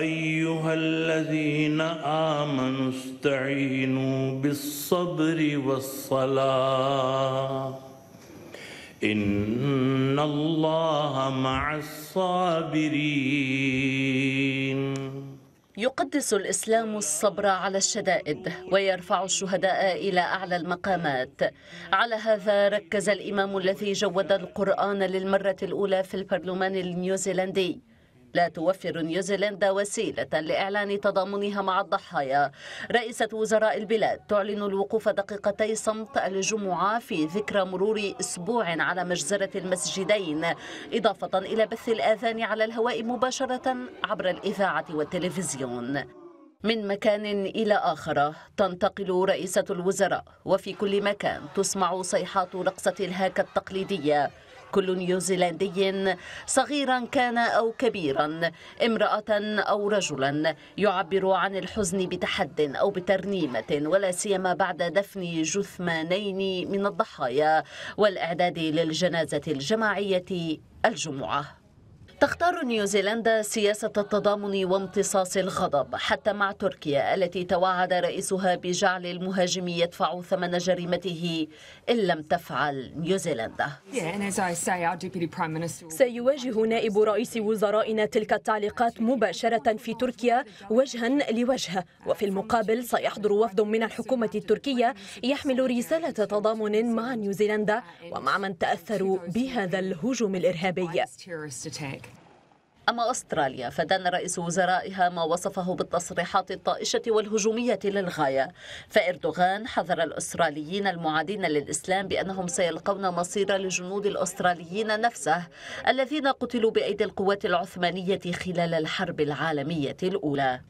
ايها الذين امنوا استعينوا بالصبر والصلاه ان الله مع الصابرين يقدس الإسلام الصبر على الشدائد ويرفع الشهداء إلى أعلى المقامات على هذا ركز الإمام الذي جود القرآن للمرة الأولى في البرلمان النيوزيلندي لا توفر نيوزيلندا وسيلة لإعلان تضامنها مع الضحايا رئيسة وزراء البلاد تعلن الوقوف دقيقتي صمت الجمعة في ذكرى مرور أسبوع على مجزرة المسجدين إضافة إلى بث الآذان على الهواء مباشرة عبر الإذاعة والتلفزيون من مكان إلى آخر تنتقل رئيسة الوزراء وفي كل مكان تسمع صيحات رقصة الهاكا التقليدية كل نيوزيلندي صغيرا كان أو كبيرا امرأة أو رجلا يعبر عن الحزن بتحد أو بترنيمة ولا سيما بعد دفن جثمانين من الضحايا والإعداد للجنازة الجماعية الجمعة تختار نيوزيلندا سياسة التضامن وامتصاص الغضب حتى مع تركيا التي توعد رئيسها بجعل المهاجم يدفع ثمن جريمته إن لم تفعل نيوزيلندا سيواجه نائب رئيس وزرائنا تلك التعليقات مباشرة في تركيا وجها لوجه وفي المقابل سيحضر وفد من الحكومة التركية يحمل رسالة تضامن مع نيوزيلندا ومع من تأثروا بهذا الهجوم الإرهابي أما أستراليا فدان رئيس وزرائها ما وصفه بالتصريحات الطائشة والهجومية للغاية فإردوغان حذر الأستراليين المعادين للإسلام بأنهم سيلقون مصير لجنود الأستراليين نفسه الذين قتلوا بأيدي القوات العثمانية خلال الحرب العالمية الأولى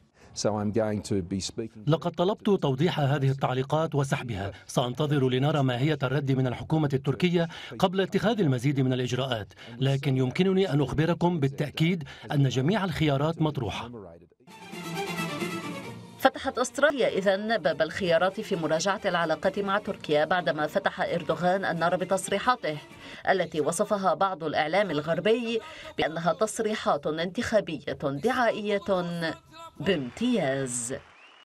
لقد طلبت توضيح هذه التعليقات وسحبها سأنتظر لنرى ماهية الرد من الحكومة التركية قبل اتخاذ المزيد من الإجراءات لكن يمكنني أن أخبركم بالتأكيد أن جميع الخيارات مطروحة فتحت استراليا اذا باب الخيارات في مراجعه العلاقات مع تركيا بعدما فتح اردوغان النار بتصريحاته التي وصفها بعض الاعلام الغربي بانها تصريحات انتخابيه دعائيه بامتياز